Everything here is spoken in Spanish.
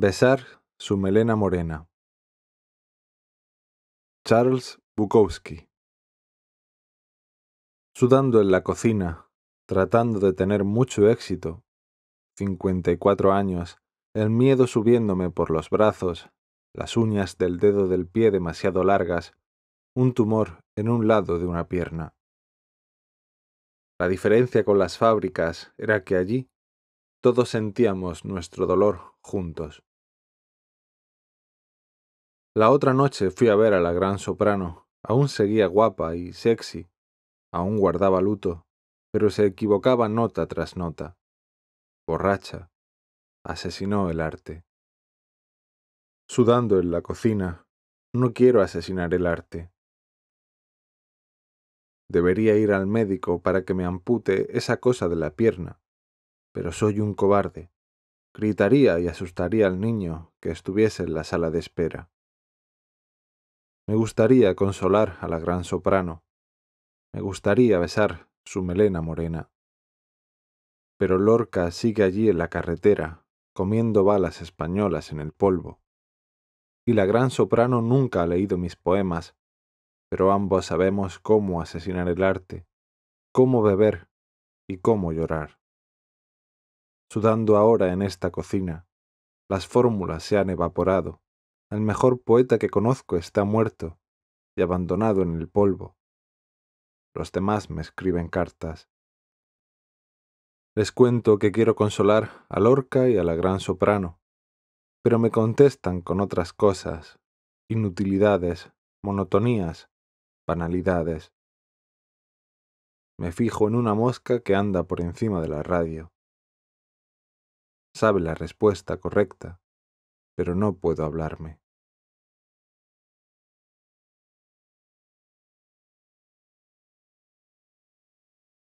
Besar su melena morena. Charles Bukowski. Sudando en la cocina, tratando de tener mucho éxito, 54 años, el miedo subiéndome por los brazos, las uñas del dedo del pie demasiado largas, un tumor en un lado de una pierna. La diferencia con las fábricas era que allí todos sentíamos nuestro dolor juntos. La otra noche fui a ver a la gran soprano. Aún seguía guapa y sexy. Aún guardaba luto, pero se equivocaba nota tras nota. Borracha. Asesinó el arte. Sudando en la cocina, no quiero asesinar el arte. Debería ir al médico para que me ampute esa cosa de la pierna, pero soy un cobarde. Gritaría y asustaría al niño que estuviese en la sala de espera. Me gustaría consolar a la gran soprano. Me gustaría besar su melena morena. Pero Lorca sigue allí en la carretera, comiendo balas españolas en el polvo. Y la gran soprano nunca ha leído mis poemas, pero ambos sabemos cómo asesinar el arte, cómo beber y cómo llorar. Sudando ahora en esta cocina, las fórmulas se han evaporado el mejor poeta que conozco está muerto y abandonado en el polvo. Los demás me escriben cartas. Les cuento que quiero consolar al Lorca y a la gran soprano, pero me contestan con otras cosas, inutilidades, monotonías, banalidades. Me fijo en una mosca que anda por encima de la radio. Sabe la respuesta correcta, pero no puedo hablarme.